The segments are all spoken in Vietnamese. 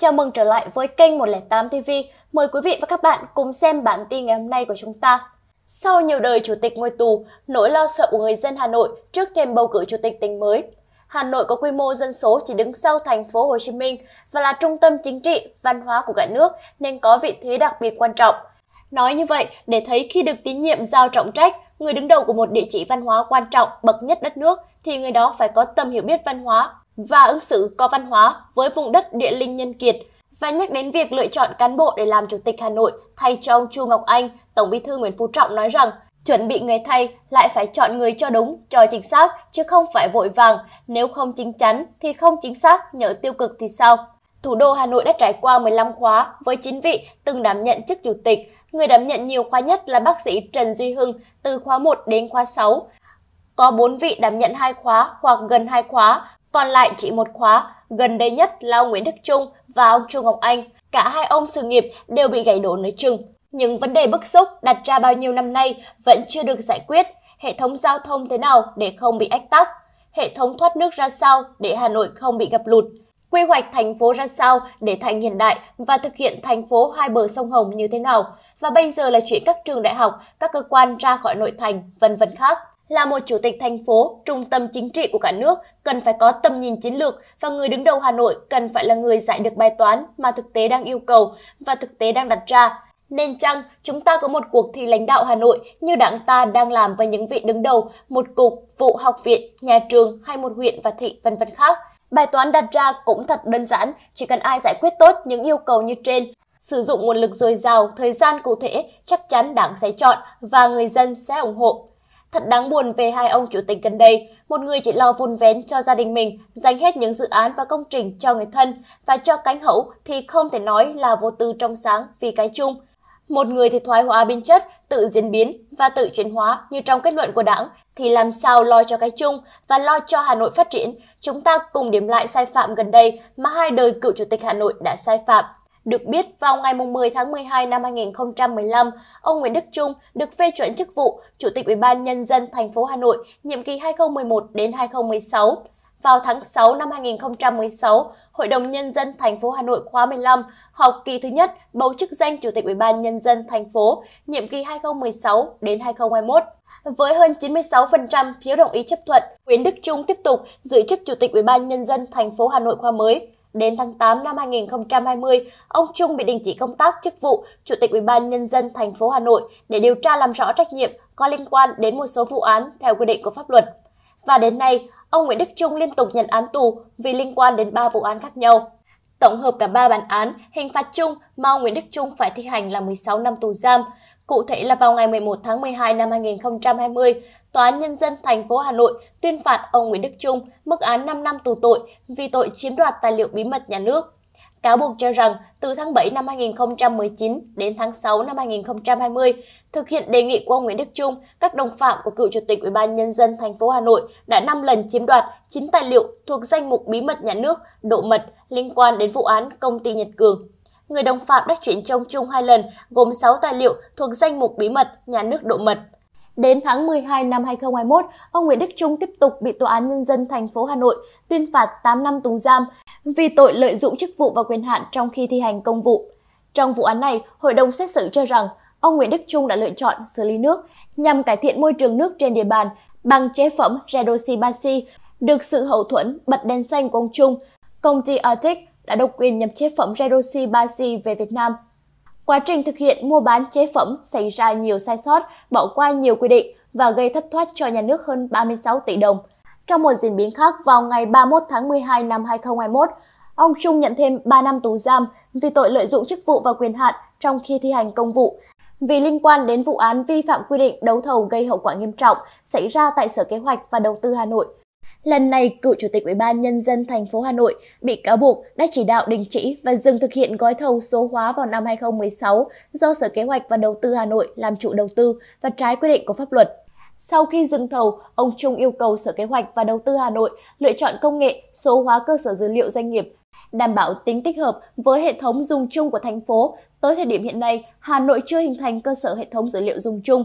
Chào mừng trở lại với kênh 108 TV. Mời quý vị và các bạn cùng xem bản tin ngày hôm nay của chúng ta. Sau nhiều đời chủ tịch ngồi tù, nỗi lo sợ của người dân Hà Nội trước thêm bầu cử chủ tịch tỉnh mới. Hà Nội có quy mô dân số chỉ đứng sau thành phố Hồ Chí Minh và là trung tâm chính trị, văn hóa của cả nước nên có vị thế đặc biệt quan trọng. Nói như vậy để thấy khi được tín nhiệm giao trọng trách, người đứng đầu của một địa chỉ văn hóa quan trọng bậc nhất đất nước thì người đó phải có tầm hiểu biết văn hóa, và ứng xử có văn hóa với vùng đất địa linh nhân kiệt và nhắc đến việc lựa chọn cán bộ để làm chủ tịch Hà Nội thay cho ông Chu Ngọc Anh, Tổng Bí thư Nguyễn Phú Trọng nói rằng chuẩn bị người thay lại phải chọn người cho đúng, cho chính xác chứ không phải vội vàng, nếu không chính chắn thì không chính xác, nhỡ tiêu cực thì sao? Thủ đô Hà Nội đã trải qua 15 khóa với 9 vị từng đảm nhận chức chủ tịch. Người đảm nhận nhiều khóa nhất là bác sĩ Trần Duy Hưng từ khóa 1 đến khóa 6. Có 4 vị đảm nhận hai khóa hoặc gần hai khóa còn lại chỉ một khóa, gần đây nhất là ông Nguyễn Đức Trung và ông Trung Ngọc Anh. Cả hai ông sự nghiệp đều bị gãy đổ nới chừng. Những vấn đề bức xúc đặt ra bao nhiêu năm nay vẫn chưa được giải quyết. Hệ thống giao thông thế nào để không bị ách tắc? Hệ thống thoát nước ra sao để Hà Nội không bị ngập lụt? Quy hoạch thành phố ra sao để thành hiện đại và thực hiện thành phố hai bờ sông Hồng như thế nào? Và bây giờ là chuyện các trường đại học, các cơ quan ra khỏi nội thành, vân vân khác là một chủ tịch thành phố, trung tâm chính trị của cả nước cần phải có tầm nhìn chiến lược và người đứng đầu Hà Nội cần phải là người giải được bài toán mà thực tế đang yêu cầu và thực tế đang đặt ra. Nên chăng chúng ta có một cuộc thi lãnh đạo Hà Nội như đảng ta đang làm với những vị đứng đầu, một cục, vụ học viện, nhà trường hay một huyện và thị vân vân khác. Bài toán đặt ra cũng thật đơn giản, chỉ cần ai giải quyết tốt những yêu cầu như trên, sử dụng nguồn lực dồi dào, thời gian cụ thể, chắc chắn đảng sẽ chọn và người dân sẽ ủng hộ. Thật đáng buồn về hai ông chủ tịch gần đây, một người chỉ lo vun vén cho gia đình mình, dành hết những dự án và công trình cho người thân và cho cánh hậu thì không thể nói là vô tư trong sáng vì cái chung. Một người thì thoái hóa biến chất, tự diễn biến và tự chuyển hóa như trong kết luận của đảng thì làm sao lo cho cái chung và lo cho Hà Nội phát triển. Chúng ta cùng điểm lại sai phạm gần đây mà hai đời cựu chủ tịch Hà Nội đã sai phạm được biết, vào ngày 10 tháng 12 năm 2015, ông Nguyễn Đức Trung được phê chuẩn chức vụ Chủ tịch Ủy ban Nhân dân thành phố Hà Nội nhiệm kỳ 2011 đến 2016. Vào tháng 6 năm 2016, Hội đồng Nhân dân thành phố Hà Nội khóa 15 học kỳ thứ nhất bầu chức danh Chủ tịch Ủy ban Nhân dân thành phố nhiệm kỳ 2016 đến 2021. Với hơn 96% phiếu đồng ý chấp thuận, Nguyễn Đức Trung tiếp tục giữ chức Chủ tịch Ủy ban Nhân dân thành phố Hà Nội khóa mới. Đến tháng 8 năm 2020, ông Trung bị đình chỉ công tác chức vụ Chủ tịch Ủy ban nhân dân thành phố Hà Nội để điều tra làm rõ trách nhiệm có liên quan đến một số vụ án theo quy định của pháp luật. Và đến nay, ông Nguyễn Đức Trung liên tục nhận án tù vì liên quan đến 3 vụ án khác nhau. Tổng hợp cả 3 bản án, hình phạt chung mà ông Nguyễn Đức Trung phải thi hành là 16 năm tù giam. Cụ thể là vào ngày 11 tháng 12 năm 2020, Tòa án Nhân dân thành phố Hà Nội tuyên phạt ông Nguyễn Đức Trung mức án 5 năm tù tội vì tội chiếm đoạt tài liệu bí mật nhà nước. Cáo buộc cho rằng từ tháng 7 năm 2019 đến tháng 6 năm 2020, thực hiện đề nghị của ông Nguyễn Đức Trung, các đồng phạm của cựu chủ tịch Ủy ban nhân dân thành phố Hà Nội đã 5 lần chiếm đoạt 9 tài liệu thuộc danh mục bí mật nhà nước, độ mật liên quan đến vụ án công ty Nhật Cường. Người đồng phạm đã chuyển cho ông Trung hai lần, gồm 6 tài liệu thuộc danh mục bí mật nhà nước độ mật Đến tháng 12 năm 2021, ông Nguyễn Đức Trung tiếp tục bị Tòa án Nhân dân thành phố Hà Nội tuyên phạt 8 năm tù giam vì tội lợi dụng chức vụ và quyền hạn trong khi thi hành công vụ. Trong vụ án này, hội đồng xét xử cho rằng ông Nguyễn Đức Trung đã lựa chọn xử lý nước nhằm cải thiện môi trường nước trên địa bàn bằng chế phẩm Redoxy được sự hậu thuẫn bật đèn xanh của ông Trung. Công ty Arctic đã độc quyền nhập chế phẩm Redoxy về Việt Nam Quá trình thực hiện mua bán chế phẩm xảy ra nhiều sai sót, bỏ qua nhiều quy định và gây thất thoát cho nhà nước hơn 36 tỷ đồng. Trong một diễn biến khác, vào ngày 31 tháng 12 năm 2021, ông Trung nhận thêm 3 năm tù giam vì tội lợi dụng chức vụ và quyền hạn trong khi thi hành công vụ vì liên quan đến vụ án vi phạm quy định đấu thầu gây hậu quả nghiêm trọng xảy ra tại Sở Kế hoạch và Đầu tư Hà Nội Lần này, cựu chủ tịch Ủy ban nhân dân thành phố Hà Nội bị cáo buộc đã chỉ đạo đình chỉ và dừng thực hiện gói thầu số hóa vào năm 2016 do Sở Kế hoạch và Đầu tư Hà Nội làm chủ đầu tư và trái quy định của pháp luật. Sau khi dừng thầu, ông Trung yêu cầu Sở Kế hoạch và Đầu tư Hà Nội lựa chọn công nghệ số hóa cơ sở dữ liệu doanh nghiệp đảm bảo tính tích hợp với hệ thống dùng chung của thành phố. Tới thời điểm hiện nay, Hà Nội chưa hình thành cơ sở hệ thống dữ liệu dùng chung,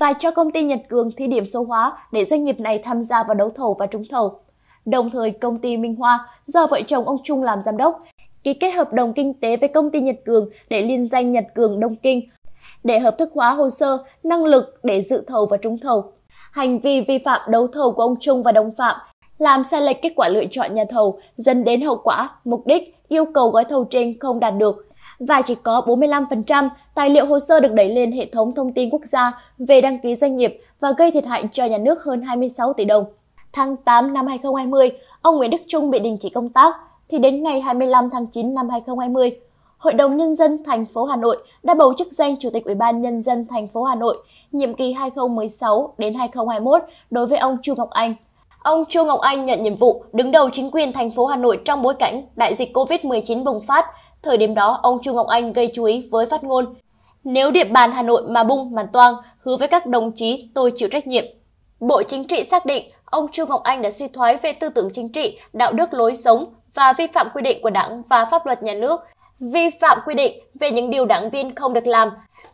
và cho công ty Nhật Cường thi điểm số hóa để doanh nghiệp này tham gia vào đấu thầu và trúng thầu. Đồng thời, công ty Minh Hoa, do vợ chồng ông Trung làm giám đốc, ký kết hợp đồng kinh tế với công ty Nhật Cường để liên danh Nhật Cường Đông Kinh, để hợp thức hóa hồ sơ, năng lực để dự thầu và trúng thầu. Hành vi vi phạm đấu thầu của ông Trung và đồng phạm làm sai lệch kết quả lựa chọn nhà thầu, dẫn đến hậu quả, mục đích, yêu cầu gói thầu trên không đạt được, và chỉ có 45% tài liệu hồ sơ được đẩy lên hệ thống thông tin quốc gia về đăng ký doanh nghiệp và gây thiệt hại cho nhà nước hơn 26 tỷ đồng. Tháng 8 năm 2020, ông Nguyễn Đức Trung bị đình chỉ công tác, thì đến ngày 25 tháng 9 năm 2020, Hội đồng Nhân dân thành phố Hà Nội đã bầu chức danh Chủ tịch Ủy ban Nhân dân thành phố Hà Nội nhiệm kỳ 2016 đến 2021 đối với ông Chu Ngọc Anh. Ông Chu Ngọc Anh nhận nhiệm vụ đứng đầu chính quyền thành phố Hà Nội trong bối cảnh đại dịch COVID-19 bùng phát Thời điểm đó, ông Chu Ngọc Anh gây chú ý với phát ngôn Nếu địa bàn Hà Nội mà bung màn toang, hứa với các đồng chí tôi chịu trách nhiệm. Bộ Chính trị xác định ông Chu Ngọc Anh đã suy thoái về tư tưởng chính trị, đạo đức lối sống và vi phạm quy định của Đảng và pháp luật nhà nước, vi phạm quy định về những điều đảng viên không được làm,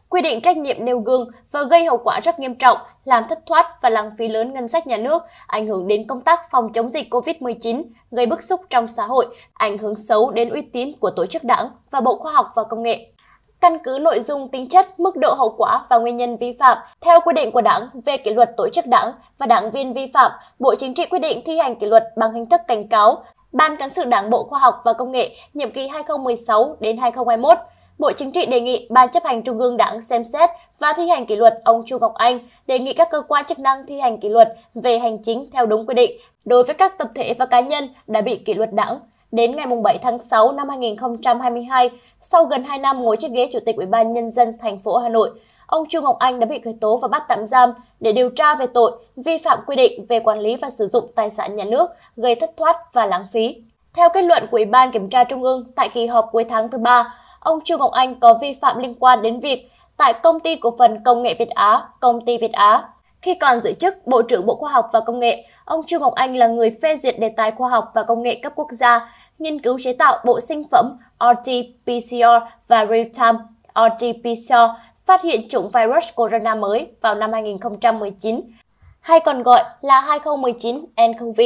quy định trách nhiệm nêu gương và gây hậu quả rất nghiêm trọng, làm thất thoát và lãng phí lớn ngân sách nhà nước, ảnh hưởng đến công tác phòng chống dịch COVID-19, gây bức xúc trong xã hội, ảnh hưởng xấu đến uy tín của tổ chức đảng và Bộ Khoa học và Công nghệ. Căn cứ nội dung, tính chất, mức độ hậu quả và nguyên nhân vi phạm theo quy định của Đảng về kỷ luật tổ chức Đảng và đảng viên vi phạm, Bộ Chính trị quyết định thi hành kỷ luật bằng hình thức cảnh cáo, Ban cán sự Đảng Bộ Khoa học và Công nghệ nhiệm kỳ 2016 đến 2021 Bộ Chính trị đề nghị Ban chấp hành Trung ương Đảng xem xét và thi hành kỷ luật ông Chu Ngọc Anh, đề nghị các cơ quan chức năng thi hành kỷ luật về hành chính theo đúng quy định đối với các tập thể và cá nhân đã bị kỷ luật đảng đến ngày 7 tháng 6 năm 2022, sau gần 2 năm ngồi trên ghế Chủ tịch Ủy ban Nhân dân thành phố Hà Nội, ông Chu Ngọc Anh đã bị khởi tố và bắt tạm giam để điều tra về tội vi phạm quy định về quản lý và sử dụng tài sản nhà nước gây thất thoát và lãng phí. Theo kết luận của Ủy ban Kiểm tra Trung ương tại kỳ họp cuối tháng thứ ba, ông Trương Ngọc Anh có vi phạm liên quan đến việc tại Công ty Cổ phần Công nghệ Việt Á, Công ty Việt Á. Khi còn giữ chức Bộ trưởng Bộ Khoa học và Công nghệ, ông Trương Ngọc Anh là người phê duyệt đề tài khoa học và công nghệ cấp quốc gia, nghiên cứu chế tạo bộ sinh phẩm RT-PCR và Real-Time RT-PCR phát hiện chủng virus corona mới vào năm 2019, hay còn gọi là 2019 nCoV.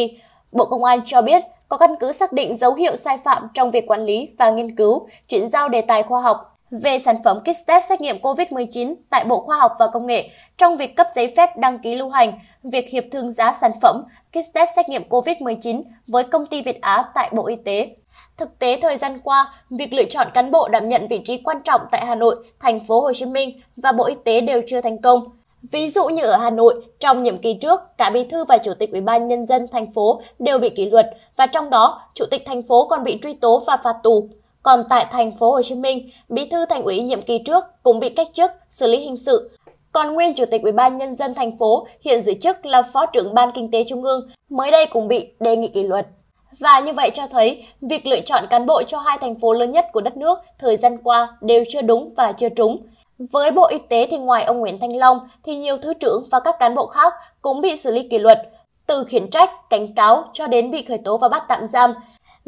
Bộ Công an cho biết có căn cứ xác định dấu hiệu sai phạm trong việc quản lý và nghiên cứu, chuyển giao đề tài khoa học về sản phẩm kit test xét nghiệm COVID-19 tại Bộ Khoa học và Công nghệ trong việc cấp giấy phép đăng ký lưu hành, việc hiệp thương giá sản phẩm kit test xét nghiệm COVID-19 với công ty Việt Á tại Bộ Y tế. Thực tế thời gian qua, việc lựa chọn cán bộ đảm nhận vị trí quan trọng tại Hà Nội, thành phố Hồ Chí Minh và Bộ Y tế đều chưa thành công. Ví dụ như ở Hà Nội, trong nhiệm kỳ trước, cả bí thư và chủ tịch Ủy ban nhân dân thành phố đều bị kỷ luật và trong đó, chủ tịch thành phố còn bị truy tố và phạt tù. Còn tại thành phố Hồ Chí Minh, bí thư thành ủy nhiệm kỳ trước cũng bị cách chức, xử lý hình sự. Còn nguyên chủ tịch Ủy ban nhân dân thành phố hiện giữ chức là phó trưởng ban kinh tế trung ương, mới đây cũng bị đề nghị kỷ luật. Và như vậy cho thấy, việc lựa chọn cán bộ cho hai thành phố lớn nhất của đất nước thời gian qua đều chưa đúng và chưa trúng. Với Bộ Y tế thì ngoài ông Nguyễn Thanh Long thì nhiều thứ trưởng và các cán bộ khác cũng bị xử lý kỷ luật, từ khiển trách, cảnh cáo cho đến bị khởi tố và bắt tạm giam.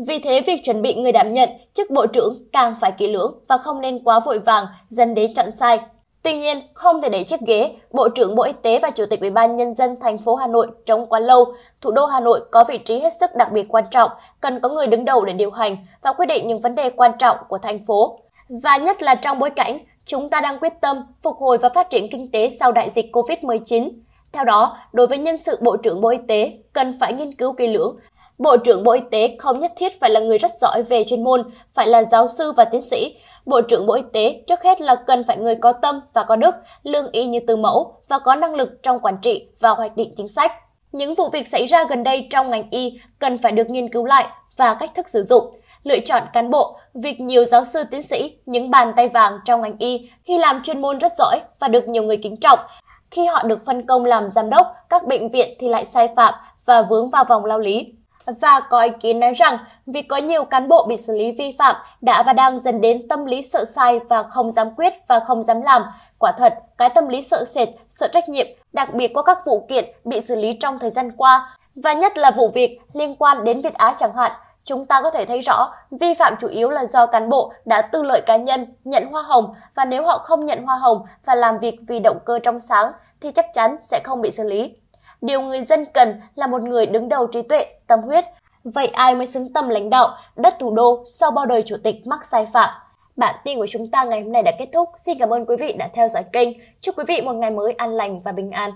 Vì thế, việc chuẩn bị người đảm nhận chức bộ trưởng càng phải kỹ lưỡng và không nên quá vội vàng dẫn đến chọn sai. Tuy nhiên, không thể để chiếc ghế Bộ trưởng Bộ Y tế và Chủ tịch Ủy ban nhân dân thành phố Hà Nội trống quá lâu. Thủ đô Hà Nội có vị trí hết sức đặc biệt quan trọng, cần có người đứng đầu để điều hành và quyết định những vấn đề quan trọng của thành phố. Và nhất là trong bối cảnh Chúng ta đang quyết tâm phục hồi và phát triển kinh tế sau đại dịch COVID-19. Theo đó, đối với nhân sự Bộ trưởng Bộ Y tế, cần phải nghiên cứu kỹ lưỡng. Bộ trưởng Bộ Y tế không nhất thiết phải là người rất giỏi về chuyên môn, phải là giáo sư và tiến sĩ. Bộ trưởng Bộ Y tế trước hết là cần phải người có tâm và có đức, lương y như từ mẫu và có năng lực trong quản trị và hoạch định chính sách. Những vụ việc xảy ra gần đây trong ngành y cần phải được nghiên cứu lại và cách thức sử dụng lựa chọn cán bộ, việc nhiều giáo sư tiến sĩ, những bàn tay vàng trong ngành y khi làm chuyên môn rất giỏi và được nhiều người kính trọng. Khi họ được phân công làm giám đốc, các bệnh viện thì lại sai phạm và vướng vào vòng lao lý. Và có ý kiến nói rằng vì có nhiều cán bộ bị xử lý vi phạm đã và đang dần đến tâm lý sợ sai và không dám quyết và không dám làm. Quả thật, cái tâm lý sợ sệt, sợ trách nhiệm, đặc biệt qua các vụ kiện bị xử lý trong thời gian qua, và nhất là vụ việc liên quan đến Việt Á chẳng hạn, Chúng ta có thể thấy rõ vi phạm chủ yếu là do cán bộ đã tư lợi cá nhân nhận hoa hồng và nếu họ không nhận hoa hồng và làm việc vì động cơ trong sáng thì chắc chắn sẽ không bị xử lý. Điều người dân cần là một người đứng đầu trí tuệ, tâm huyết. Vậy ai mới xứng tầm lãnh đạo đất thủ đô sau bao đời chủ tịch mắc sai phạm? Bản tin của chúng ta ngày hôm nay đã kết thúc. Xin cảm ơn quý vị đã theo dõi kênh. Chúc quý vị một ngày mới an lành và bình an.